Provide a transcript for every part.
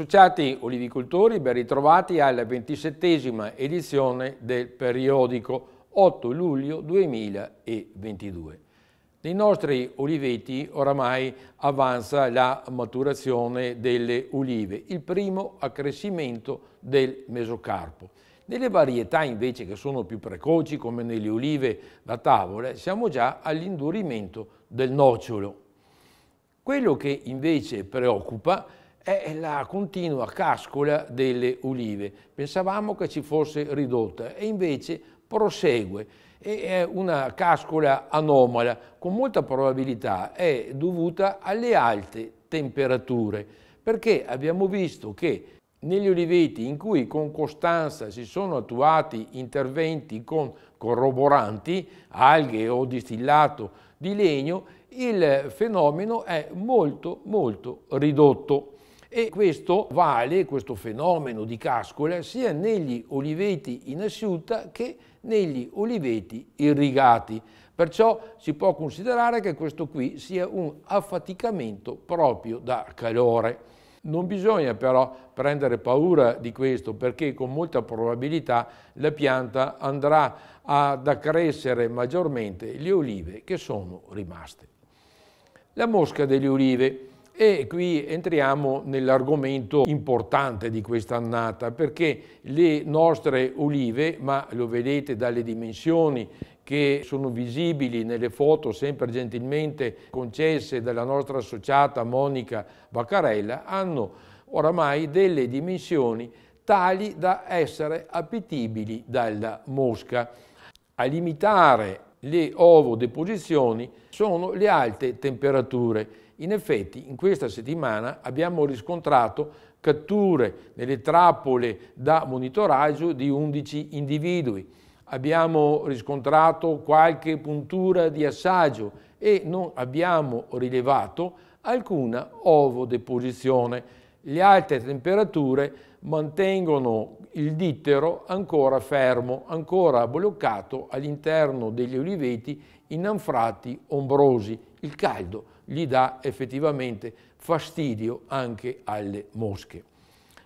Associati olivicoltori, ben ritrovati alla ventisettesima edizione del periodico 8 luglio 2022. Nei nostri oliveti oramai avanza la maturazione delle olive, il primo accrescimento del mesocarpo. Nelle varietà invece che sono più precoci, come nelle olive da tavola, siamo già all'indurimento del nocciolo. Quello che invece preoccupa è è la continua cascola delle ulive. Pensavamo che ci fosse ridotta e invece prosegue e è una cascola anomala, con molta probabilità è dovuta alle alte temperature, perché abbiamo visto che negli oliveti in cui con costanza si sono attuati interventi con corroboranti, alghe o distillato di legno, il fenomeno è molto molto ridotto. E questo vale, questo fenomeno di cascola, sia negli oliveti in asciutta che negli oliveti irrigati. Perciò si può considerare che questo qui sia un affaticamento proprio da calore. Non bisogna però prendere paura di questo perché con molta probabilità la pianta andrà ad accrescere maggiormente le olive che sono rimaste. La mosca delle olive e qui entriamo nell'argomento importante di quest'annata perché le nostre olive, ma lo vedete dalle dimensioni che sono visibili nelle foto sempre gentilmente concesse dalla nostra associata Monica Baccarella, hanno oramai delle dimensioni tali da essere appetibili dalla mosca. A limitare le ovodeposizioni sono le alte temperature in effetti in questa settimana abbiamo riscontrato catture nelle trappole da monitoraggio di 11 individui. Abbiamo riscontrato qualche puntura di assaggio e non abbiamo rilevato alcuna ovodeposizione. Le alte temperature mantengono il dittero ancora fermo, ancora bloccato all'interno degli oliveti in anfratti ombrosi. Il caldo gli dà effettivamente fastidio anche alle mosche.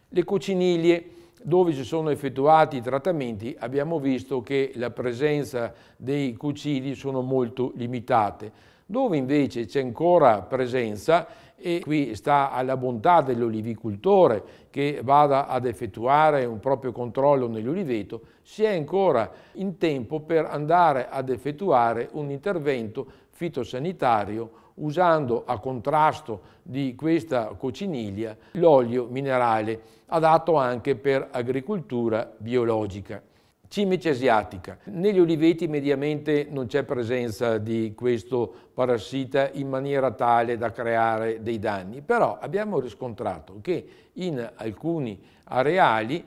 Le cuciniglie dove si sono effettuati i trattamenti abbiamo visto che la presenza dei cucini sono molto limitate. Dove invece c'è ancora presenza e qui sta alla bontà dell'olivicultore che vada ad effettuare un proprio controllo nell'oliveto, si è ancora in tempo per andare ad effettuare un intervento fitosanitario usando a contrasto di questa cociniglia l'olio minerale, adatto anche per agricoltura biologica. Cimice asiatica. Negli oliveti mediamente non c'è presenza di questo parassita in maniera tale da creare dei danni, però abbiamo riscontrato che in alcuni areali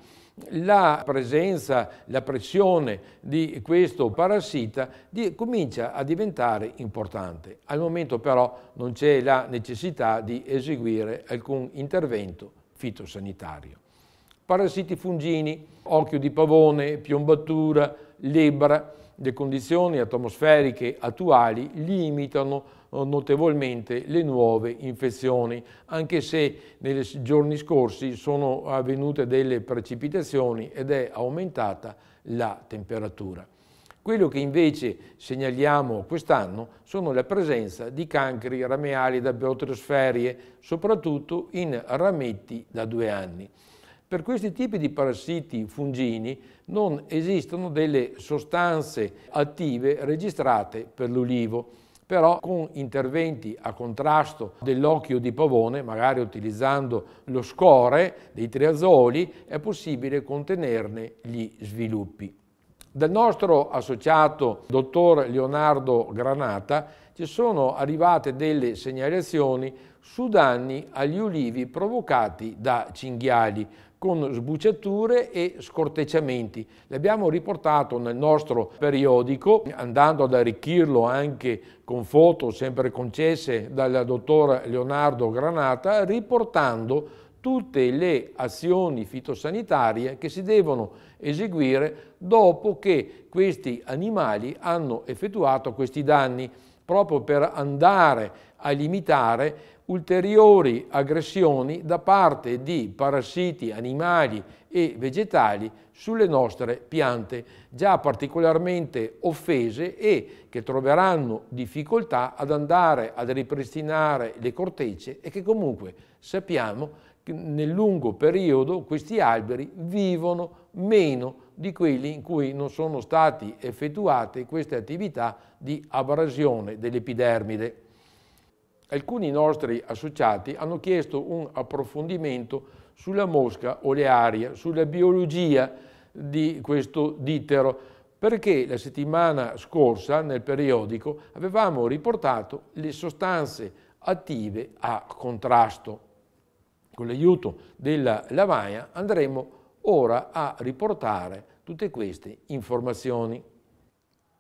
la presenza, la pressione di questo parassita di, comincia a diventare importante. Al momento però non c'è la necessità di eseguire alcun intervento fitosanitario. Parassiti fungini, occhio di pavone, piombatura, lebra, le condizioni atmosferiche attuali limitano eh, notevolmente le nuove infezioni, anche se nei giorni scorsi sono avvenute delle precipitazioni ed è aumentata la temperatura. Quello che invece segnaliamo quest'anno sono la presenza di cancri rameali da biotrosferie, soprattutto in rametti da due anni. Per questi tipi di parassiti fungini non esistono delle sostanze attive registrate per l'ulivo, però con interventi a contrasto dell'occhio di pavone, magari utilizzando lo score dei triazoli, è possibile contenerne gli sviluppi. Dal nostro associato dottor Leonardo Granata ci sono arrivate delle segnalazioni su danni agli ulivi provocati da cinghiali, con sbucciature e scorteggiamenti. L'abbiamo riportato nel nostro periodico andando ad arricchirlo anche con foto sempre concesse dal dottor Leonardo Granata, riportando tutte le azioni fitosanitarie che si devono eseguire dopo che questi animali hanno effettuato questi danni, proprio per andare a limitare ulteriori aggressioni da parte di parassiti animali e vegetali sulle nostre piante, già particolarmente offese e che troveranno difficoltà ad andare a ripristinare le cortecce e che comunque sappiamo che nel lungo periodo questi alberi vivono meno di quelli in cui non sono state effettuate queste attività di abrasione dell'epidermide alcuni nostri associati hanno chiesto un approfondimento sulla mosca olearia, sulla biologia di questo dittero, perché la settimana scorsa nel periodico avevamo riportato le sostanze attive a contrasto. Con l'aiuto della lavagna andremo ora a riportare tutte queste informazioni.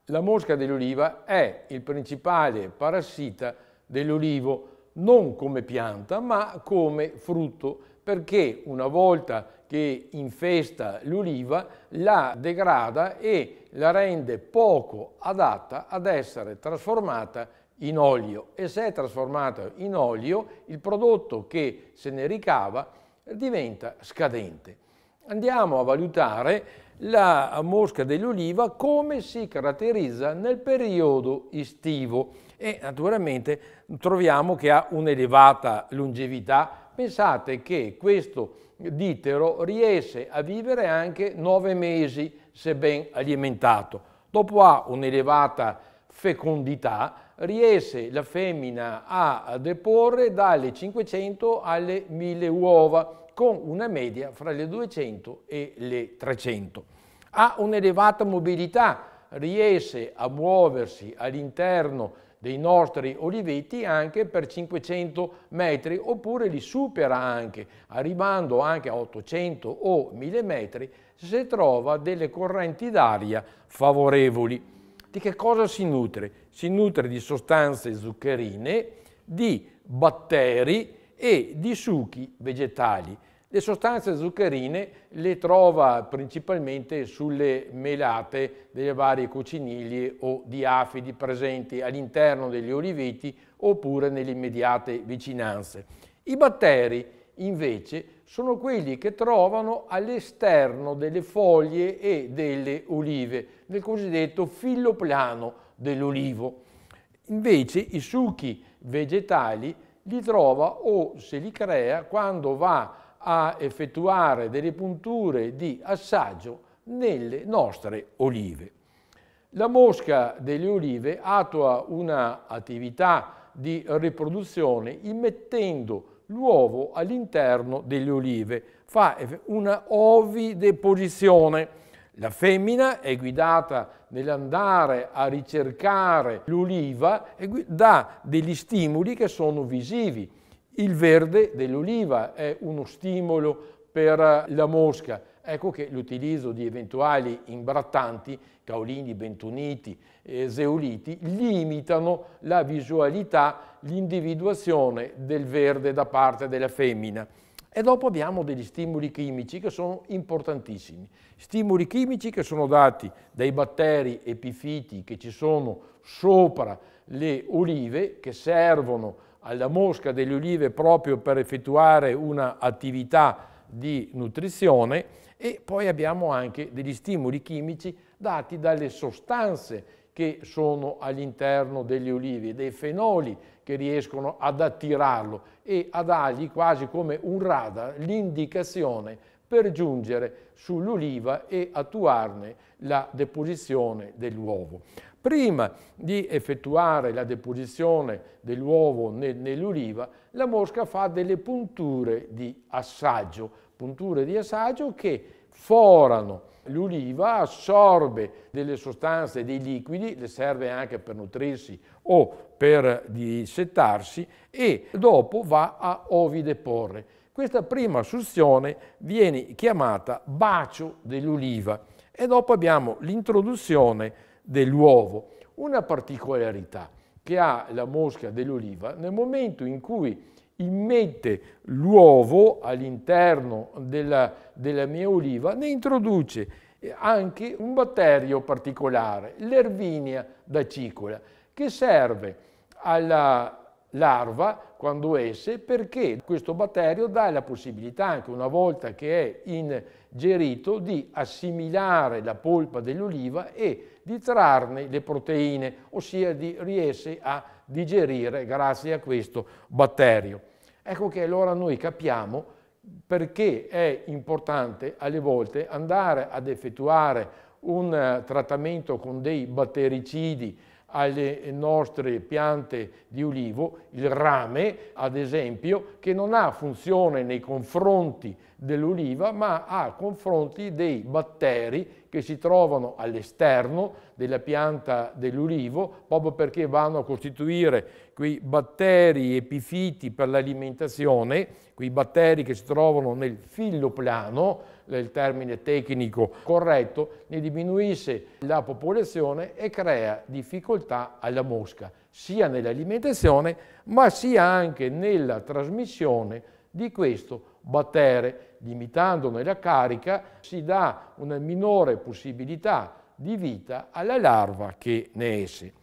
La mosca dell'oliva è il principale parassita dell'olivo non come pianta ma come frutto perché una volta che infesta l'oliva la degrada e la rende poco adatta ad essere trasformata in olio e se è trasformata in olio il prodotto che se ne ricava diventa scadente. Andiamo a valutare la mosca dell'oliva come si caratterizza nel periodo estivo e naturalmente troviamo che ha un'elevata longevità. Pensate che questo ditero riesce a vivere anche nove mesi se ben alimentato. Dopo ha un'elevata fecondità, riesce la femmina a deporre dalle 500 alle 1000 uova, con una media fra le 200 e le 300. Ha un'elevata mobilità, riesce a muoversi all'interno dei nostri oliveti anche per 500 metri oppure li supera anche, arrivando anche a 800 o 1000 metri se trova delle correnti d'aria favorevoli. Di che cosa si nutre? Si nutre di sostanze zuccherine, di batteri e di succhi vegetali. Le sostanze zuccherine le trova principalmente sulle melate delle varie cuciniglie o diafidi presenti all'interno degli oliveti oppure nelle immediate vicinanze. I batteri invece sono quelli che trovano all'esterno delle foglie e delle olive, nel cosiddetto filoplano dell'olivo. Invece i succhi vegetali li trova o se li crea quando va a a effettuare delle punture di assaggio nelle nostre olive. La mosca delle olive attua un'attività di riproduzione immettendo l'uovo all'interno delle olive, fa una ovideposizione. La femmina è guidata nell'andare a ricercare l'oliva e dà degli stimoli che sono visivi il verde dell'oliva è uno stimolo per la mosca. Ecco che l'utilizzo di eventuali imbrattanti, caolini, bentoniti, zeoliti, eh, limitano la visualità, l'individuazione del verde da parte della femmina. E dopo abbiamo degli stimoli chimici che sono importantissimi. Stimoli chimici che sono dati dai batteri epifiti che ci sono sopra le olive, che servono alla mosca delle olive proprio per effettuare un'attività di nutrizione e poi abbiamo anche degli stimoli chimici dati dalle sostanze che sono all'interno delle olive, dei fenoli che riescono ad attirarlo e a dargli quasi come un radar l'indicazione per giungere sull'oliva e attuarne la deposizione dell'uovo. Prima di effettuare la deposizione dell'uovo nell'uliva, la mosca fa delle punture di assaggio, punture di assaggio che forano l'uliva, assorbe delle sostanze, dei liquidi, le serve anche per nutrirsi o per dissettarsi e dopo va a ovideporre. Questa prima assunzione viene chiamata bacio dell'uliva e dopo abbiamo l'introduzione dell'uovo. Una particolarità che ha la mosca dell'oliva nel momento in cui immette l'uovo all'interno della, della mia oliva, ne introduce eh, anche un batterio particolare, l'ervinia da cicola, che serve alla larva quando esce perché questo batterio dà la possibilità anche una volta che è ingerito di assimilare la polpa dell'oliva e di trarne le proteine, ossia di riesce a digerire grazie a questo batterio. Ecco che allora noi capiamo perché è importante alle volte andare ad effettuare un eh, trattamento con dei battericidi alle nostre piante di ulivo, il rame ad esempio, che non ha funzione nei confronti dell'oliva, ma ha confronti dei batteri che si trovano all'esterno della pianta dell'ulivo proprio perché vanno a costituire quei batteri epifiti per l'alimentazione quei batteri che si trovano nel filoplano, il termine tecnico corretto, ne diminuisce la popolazione e crea difficoltà alla mosca, sia nell'alimentazione ma sia anche nella trasmissione di questo battere, limitandone la carica, si dà una minore possibilità di vita alla larva che ne esce.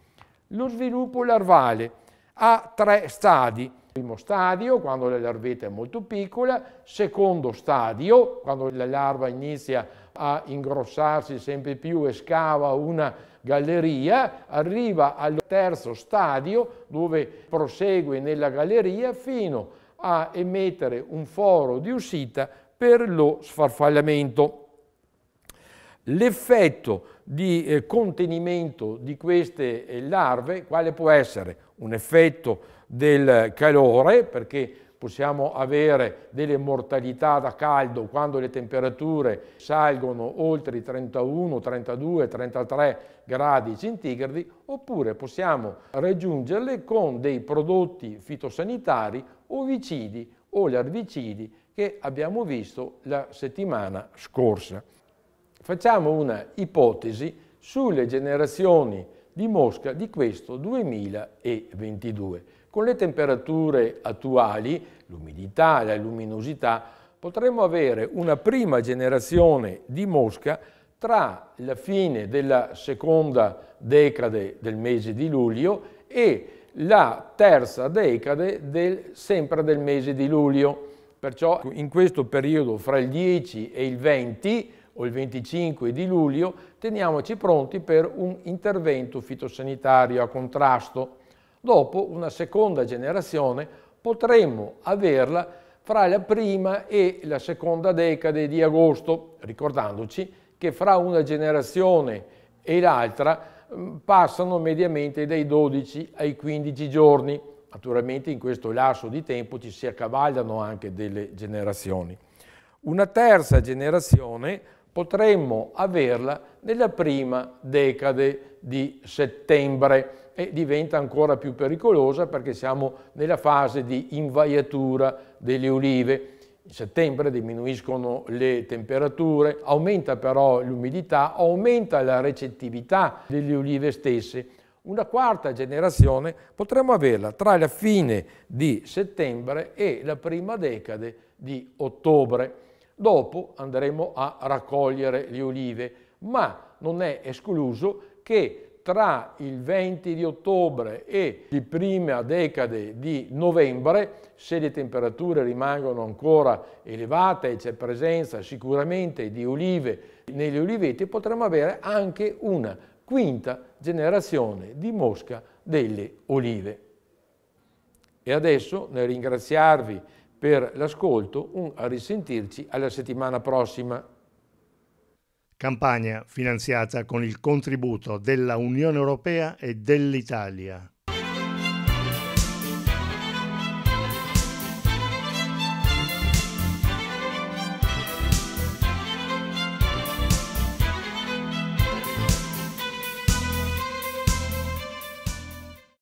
Lo sviluppo larvale ha tre stadi Primo stadio, quando la larvetta è molto piccola, secondo stadio, quando la larva inizia a ingrossarsi sempre più e scava una galleria, arriva al terzo stadio dove prosegue nella galleria fino a emettere un foro di uscita per lo sfarfallamento l'effetto di eh, contenimento di queste eh, larve, quale può essere un effetto del calore, perché possiamo avere delle mortalità da caldo quando le temperature salgono oltre i 31, 32, 33 gradi centigradi, oppure possiamo raggiungerle con dei prodotti fitosanitari, ovicidi o larvicidi che abbiamo visto la settimana scorsa facciamo una ipotesi sulle generazioni di mosca di questo 2022. Con le temperature attuali, l'umidità la luminosità, potremmo avere una prima generazione di mosca tra la fine della seconda decade del mese di luglio e la terza decade del, sempre del mese di luglio. Perciò in questo periodo fra il 10 e il 20 o il 25 di luglio, teniamoci pronti per un intervento fitosanitario a contrasto. Dopo una seconda generazione potremmo averla fra la prima e la seconda decade di agosto, ricordandoci che fra una generazione e l'altra mm, passano mediamente dai 12 ai 15 giorni. Naturalmente in questo lasso di tempo ci si accavallano anche delle generazioni. Una terza generazione potremmo averla nella prima decade di settembre e diventa ancora più pericolosa perché siamo nella fase di invaiatura delle olive. In settembre diminuiscono le temperature, aumenta però l'umidità, aumenta la recettività delle olive stesse. Una quarta generazione potremmo averla tra la fine di settembre e la prima decade di ottobre. Dopo andremo a raccogliere le olive, ma non è escluso che tra il 20 di ottobre e la prima decade di novembre, se le temperature rimangono ancora elevate e c'è presenza sicuramente di olive negli oliveti, potremo avere anche una quinta generazione di mosca delle olive. E adesso nel ringraziarvi per l'ascolto, un a risentirci alla settimana prossima. Campagna finanziata con il contributo della Unione Europea e dell'Italia.